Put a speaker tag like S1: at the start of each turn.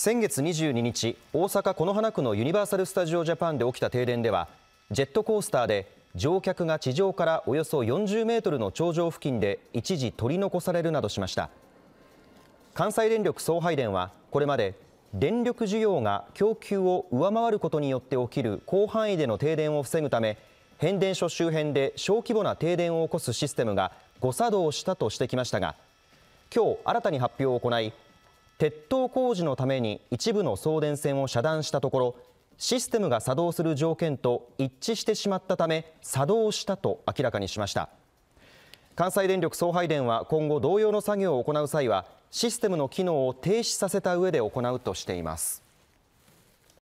S1: 先月22日大阪此花区のユニバーサル・スタジオ・ジャパンで起きた停電ではジェットコースターで乗客が地上からおよそ40メートルの頂上付近で一時取り残されるなどしました関西電力送配電はこれまで電力需要が供給を上回ることによって起きる広範囲での停電を防ぐため変電所周辺で小規模な停電を起こすシステムが誤作動したとしてきましたが今日新たに発表を行い鉄塔工事のために一部の送電線を遮断したところシステムが作動する条件と一致してしまったため作動したと明らかにしました関西電力送配電は今後同様の作業を行う際はシステムの機能を停止させた上で行うとしています